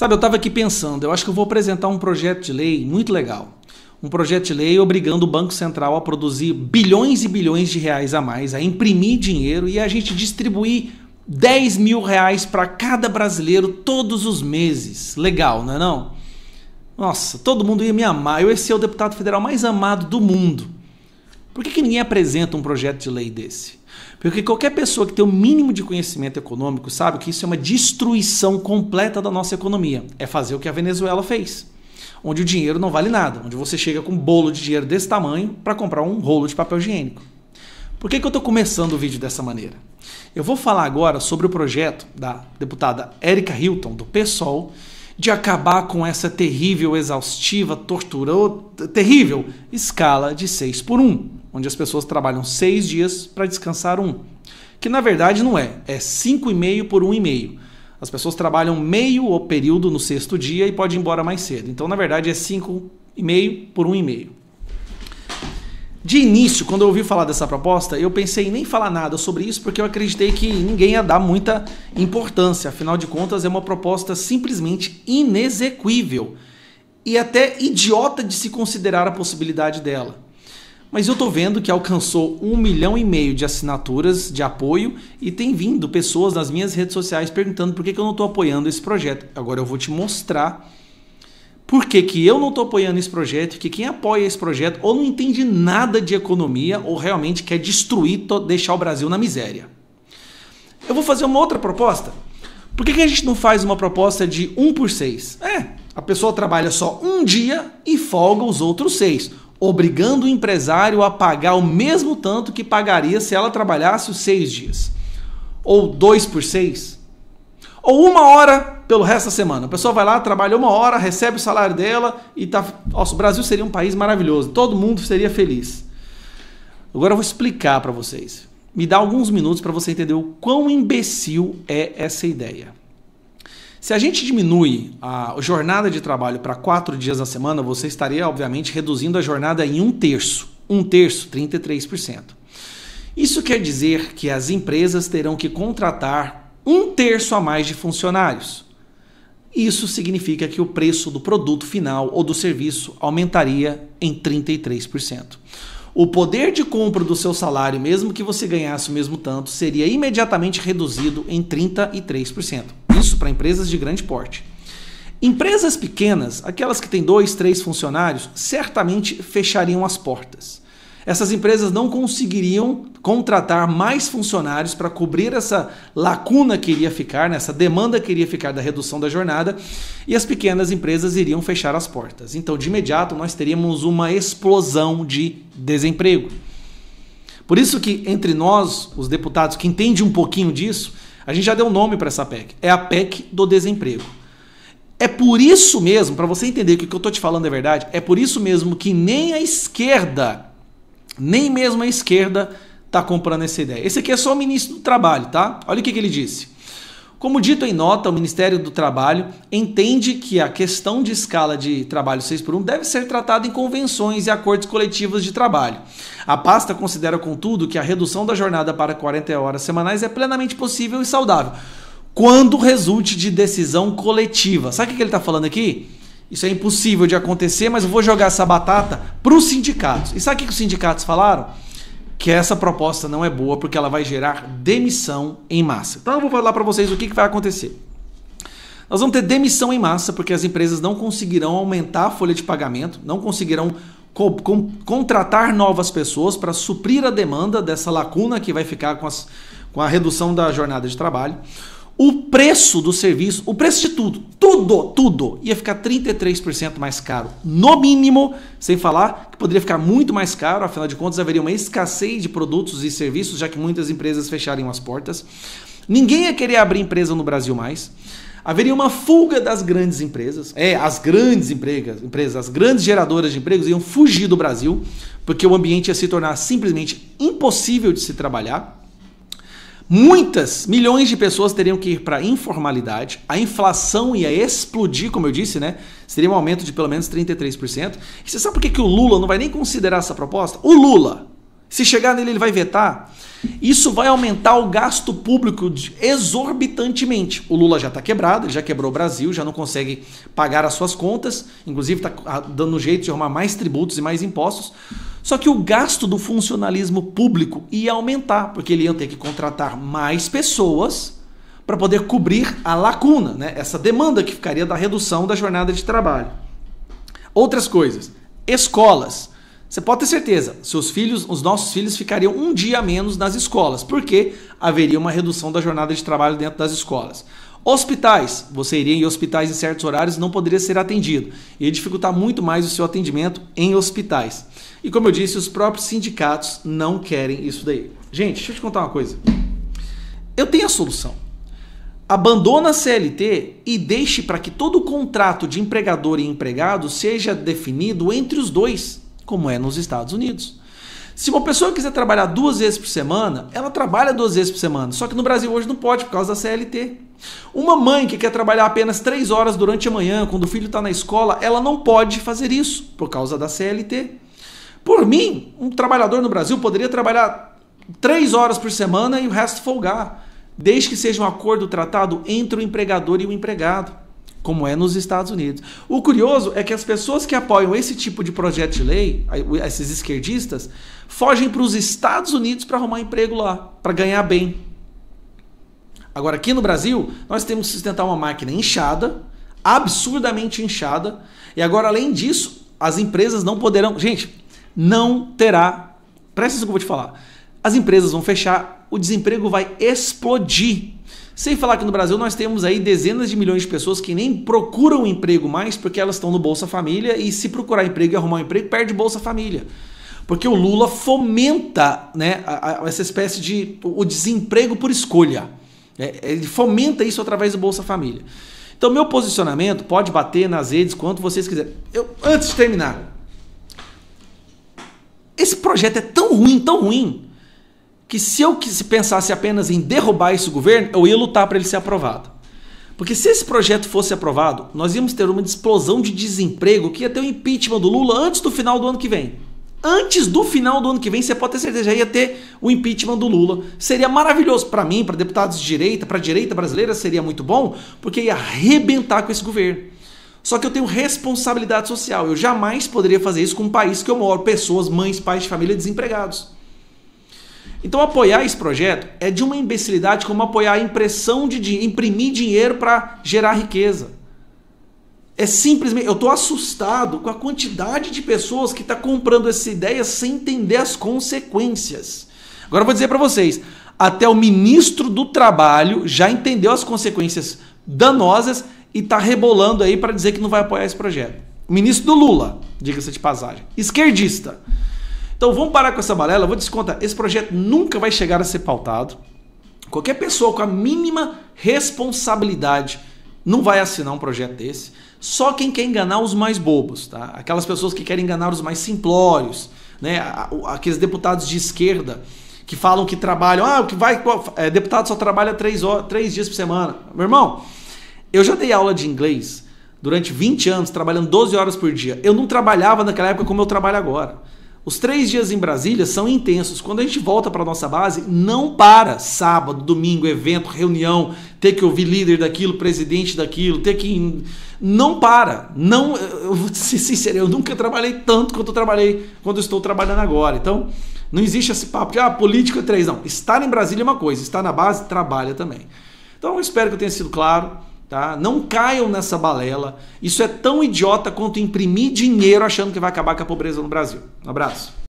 Sabe, eu estava aqui pensando, eu acho que eu vou apresentar um projeto de lei muito legal. Um projeto de lei obrigando o Banco Central a produzir bilhões e bilhões de reais a mais, a imprimir dinheiro e a gente distribuir 10 mil reais para cada brasileiro todos os meses. Legal, não é não? Nossa, todo mundo ia me amar. Eu ia ser o deputado federal mais amado do mundo. Por que, que ninguém apresenta um projeto de lei desse? Porque qualquer pessoa que tem o um mínimo de conhecimento econômico sabe que isso é uma destruição completa da nossa economia. É fazer o que a Venezuela fez. Onde o dinheiro não vale nada, onde você chega com um bolo de dinheiro desse tamanho para comprar um rolo de papel higiênico. Por que, que eu estou começando o vídeo dessa maneira? Eu vou falar agora sobre o projeto da deputada Erika Hilton, do PSOL, de acabar com essa terrível, exaustiva, ou terrível escala de 6 por 1 onde as pessoas trabalham seis dias para descansar um. Que na verdade não é, é cinco e meio por um e meio. As pessoas trabalham meio o período no sexto dia e pode ir embora mais cedo. Então, na verdade, é cinco e meio por um e meio. De início, quando eu ouvi falar dessa proposta, eu pensei em nem falar nada sobre isso porque eu acreditei que ninguém ia dar muita importância. Afinal de contas, é uma proposta simplesmente inexequível e até idiota de se considerar a possibilidade dela. Mas eu tô vendo que alcançou um milhão e meio de assinaturas de apoio e tem vindo pessoas nas minhas redes sociais perguntando por que, que eu não estou apoiando esse projeto. Agora eu vou te mostrar por que, que eu não estou apoiando esse projeto, que quem apoia esse projeto ou não entende nada de economia ou realmente quer destruir, deixar o Brasil na miséria. Eu vou fazer uma outra proposta. Por que, que a gente não faz uma proposta de um por seis? É, a pessoa trabalha só um dia e folga os outros seis obrigando o empresário a pagar o mesmo tanto que pagaria se ela trabalhasse os seis dias. Ou dois por seis. Ou uma hora pelo resto da semana. A pessoa vai lá, trabalha uma hora, recebe o salário dela e tá. Nossa, o Brasil seria um país maravilhoso. Todo mundo seria feliz. Agora eu vou explicar para vocês. Me dá alguns minutos para você entender o quão imbecil é essa ideia. Se a gente diminui a jornada de trabalho para quatro dias na semana, você estaria, obviamente, reduzindo a jornada em um terço. Um terço, 33%. Isso quer dizer que as empresas terão que contratar um terço a mais de funcionários. Isso significa que o preço do produto final ou do serviço aumentaria em 33%. O poder de compra do seu salário, mesmo que você ganhasse o mesmo tanto, seria imediatamente reduzido em 33% isso para empresas de grande porte. Empresas pequenas, aquelas que têm dois, três funcionários, certamente fechariam as portas. Essas empresas não conseguiriam contratar mais funcionários para cobrir essa lacuna que iria ficar, né? essa demanda que iria ficar da redução da jornada, e as pequenas empresas iriam fechar as portas. Então, de imediato, nós teríamos uma explosão de desemprego. Por isso que entre nós, os deputados que entendem um pouquinho disso, a gente já deu um nome para essa PEC. É a PEC do desemprego. É por isso mesmo, para você entender que o que eu estou te falando é verdade, é por isso mesmo que nem a esquerda, nem mesmo a esquerda, está comprando essa ideia. Esse aqui é só o ministro do Trabalho, tá? Olha o que, que ele disse. Como dito em nota, o Ministério do Trabalho entende que a questão de escala de trabalho 6 por 1 deve ser tratada em convenções e acordos coletivos de trabalho. A pasta considera, contudo, que a redução da jornada para 40 horas semanais é plenamente possível e saudável, quando resulte de decisão coletiva. Sabe o que ele está falando aqui? Isso é impossível de acontecer, mas eu vou jogar essa batata para os sindicatos. E sabe o que os sindicatos falaram? que essa proposta não é boa porque ela vai gerar demissão em massa. Então eu vou falar para vocês o que, que vai acontecer. Nós vamos ter demissão em massa porque as empresas não conseguirão aumentar a folha de pagamento, não conseguirão co com, contratar novas pessoas para suprir a demanda dessa lacuna que vai ficar com, as, com a redução da jornada de trabalho o preço do serviço, o preço de tudo, tudo, tudo, ia ficar 33% mais caro, no mínimo, sem falar que poderia ficar muito mais caro, afinal de contas haveria uma escassez de produtos e serviços, já que muitas empresas fechariam as portas. Ninguém ia querer abrir empresa no Brasil mais. Haveria uma fuga das grandes empresas. É, as grandes empregas, empresas, as grandes geradoras de empregos iam fugir do Brasil, porque o ambiente ia se tornar simplesmente impossível de se trabalhar. Muitas milhões de pessoas teriam que ir para a informalidade, a inflação ia explodir, como eu disse, né? Seria um aumento de pelo menos 33%. E você sabe por que, que o Lula não vai nem considerar essa proposta? O Lula, se chegar nele, ele vai vetar. Isso vai aumentar o gasto público exorbitantemente. O Lula já está quebrado, ele já quebrou o Brasil, já não consegue pagar as suas contas, inclusive está ah, dando jeito de arrumar mais tributos e mais impostos. Só que o gasto do funcionalismo público ia aumentar, porque ele ia ter que contratar mais pessoas para poder cobrir a lacuna, né? essa demanda que ficaria da redução da jornada de trabalho. Outras coisas, escolas. Você pode ter certeza, seus filhos, os nossos filhos ficariam um dia a menos nas escolas, porque haveria uma redução da jornada de trabalho dentro das escolas. Hospitais, você iria em hospitais em certos horários não poderia ser atendido. Ia dificultar muito mais o seu atendimento em hospitais. E como eu disse, os próprios sindicatos não querem isso daí. Gente, deixa eu te contar uma coisa. Eu tenho a solução. Abandona a CLT e deixe para que todo contrato de empregador e empregado seja definido entre os dois, como é nos Estados Unidos. Se uma pessoa quiser trabalhar duas vezes por semana, ela trabalha duas vezes por semana. Só que no Brasil hoje não pode por causa da CLT. Uma mãe que quer trabalhar apenas 3 horas durante a manhã, quando o filho está na escola, ela não pode fazer isso por causa da CLT. Por mim, um trabalhador no Brasil poderia trabalhar 3 horas por semana e o resto folgar, desde que seja um acordo tratado entre o empregador e o empregado, como é nos Estados Unidos. O curioso é que as pessoas que apoiam esse tipo de projeto de lei, esses esquerdistas, fogem para os Estados Unidos para arrumar emprego lá, para ganhar bem. Agora, aqui no Brasil, nós temos que sustentar uma máquina inchada, absurdamente inchada, e agora, além disso, as empresas não poderão. Gente, não terá. Presta atenção que eu vou te falar. As empresas vão fechar, o desemprego vai explodir. Sem falar que no Brasil nós temos aí dezenas de milhões de pessoas que nem procuram emprego mais porque elas estão no Bolsa Família e se procurar emprego e arrumar um emprego, perde Bolsa Família. Porque o Lula fomenta né, a, a, essa espécie de o desemprego por escolha. É, ele fomenta isso através do Bolsa Família. Então, meu posicionamento pode bater nas redes quanto vocês quiserem. Eu, antes de terminar, esse projeto é tão ruim, tão ruim, que se eu se pensasse apenas em derrubar esse governo, eu ia lutar para ele ser aprovado. Porque se esse projeto fosse aprovado, nós íamos ter uma explosão de desemprego que ia ter o um impeachment do Lula antes do final do ano que vem antes do final do ano que vem, você pode ter certeza, já ia ter o impeachment do Lula. Seria maravilhoso para mim, para deputados de direita, para a direita brasileira, seria muito bom, porque ia arrebentar com esse governo. Só que eu tenho responsabilidade social. Eu jamais poderia fazer isso com um país que eu moro, pessoas, mães, pais de família desempregados. Então apoiar esse projeto é de uma imbecilidade como apoiar a impressão de imprimir dinheiro para gerar riqueza. É simplesmente, eu estou assustado com a quantidade de pessoas que está comprando essa ideia sem entender as consequências. Agora eu vou dizer para vocês, até o ministro do Trabalho já entendeu as consequências danosas e está rebolando aí para dizer que não vai apoiar esse projeto. O ministro do Lula, diga-se de passagem, esquerdista. Então vamos parar com essa balela, eu vou descontar. Esse projeto nunca vai chegar a ser pautado. Qualquer pessoa com a mínima responsabilidade não vai assinar um projeto desse. Só quem quer enganar os mais bobos, tá? Aquelas pessoas que querem enganar os mais simplórios, né? Aqueles deputados de esquerda que falam que trabalham, ah, o que vai, é, deputado só trabalha três, horas, três dias por semana. Meu irmão, eu já dei aula de inglês durante 20 anos, trabalhando 12 horas por dia. Eu não trabalhava naquela época como eu trabalho agora. Os três dias em Brasília são intensos. Quando a gente volta para nossa base, não para. Sábado, domingo, evento, reunião, ter que ouvir líder daquilo, presidente daquilo, ter que. Não para. Não, eu vou ser sincero, eu nunca trabalhei tanto quanto eu trabalhei quando estou trabalhando agora. Então, não existe esse papo de ah, político é três. Não. Estar em Brasília é uma coisa, estar na base, trabalha também. Então, espero que eu tenha sido claro. Tá? Não caiam nessa balela. Isso é tão idiota quanto imprimir dinheiro achando que vai acabar com a pobreza no Brasil. Um abraço.